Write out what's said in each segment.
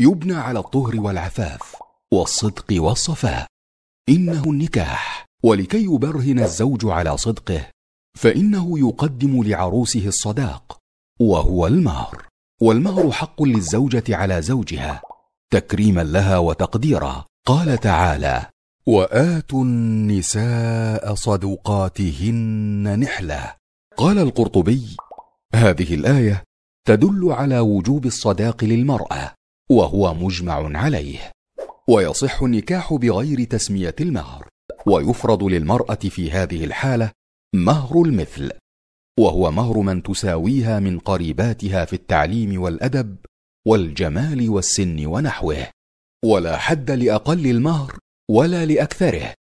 يبنى على الطهر والعفاف والصدق والصفاء انه النكاح ولكي يبرهن الزوج على صدقه فانه يقدم لعروسه الصداق وهو المهر والمهر حق للزوجه على زوجها تكريما لها وتقديرا قال تعالى واتوا النساء صدقاتهن نحله قال القرطبي هذه الايه تدل على وجوب الصداق للمراه وهو مجمع عليه ويصح النكاح بغير تسميه المهر ويفرض للمراه في هذه الحاله مهر المثل وهو مهر من تساويها من قريباتها في التعليم والادب والجمال والسن ونحوه ولا حد لاقل المهر ولا لاكثره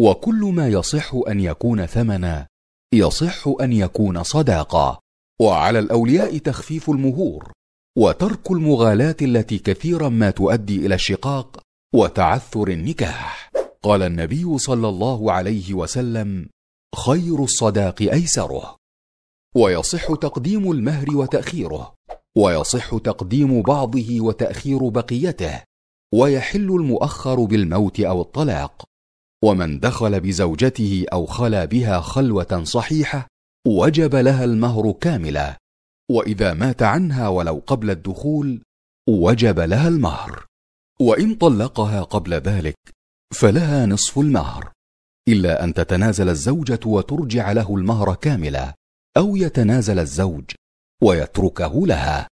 وكل ما يصح ان يكون ثمنا يصح ان يكون صداقه وعلى الاولياء تخفيف المهور وترك المغالاه التي كثيرا ما تؤدي الى الشقاق وتعثر النكاح قال النبي صلى الله عليه وسلم خير الصداق ايسره ويصح تقديم المهر وتاخيره ويصح تقديم بعضه وتاخير بقيته ويحل المؤخر بالموت او الطلاق ومن دخل بزوجته او خلا بها خلوه صحيحه وجب لها المهر كاملا واذا مات عنها ولو قبل الدخول وجب لها المهر وان طلقها قبل ذلك فلها نصف المهر الا ان تتنازل الزوجه وترجع له المهر كاملا او يتنازل الزوج ويتركه لها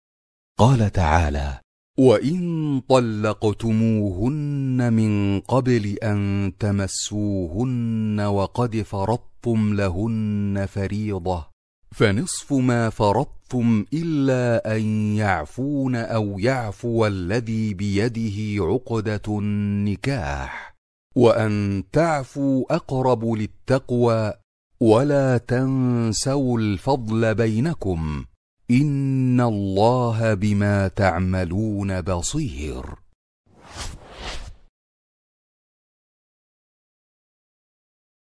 قال تعالى وان طلقتموهن من قبل ان تمسوهن وقد فرضتم لهن فريضه فنصف ما فرضتم الا ان يعفون او يعفو الذي بيده عقده النكاح وان تعفوا اقرب للتقوى ولا تنسوا الفضل بينكم ان الله بما تعملون بصير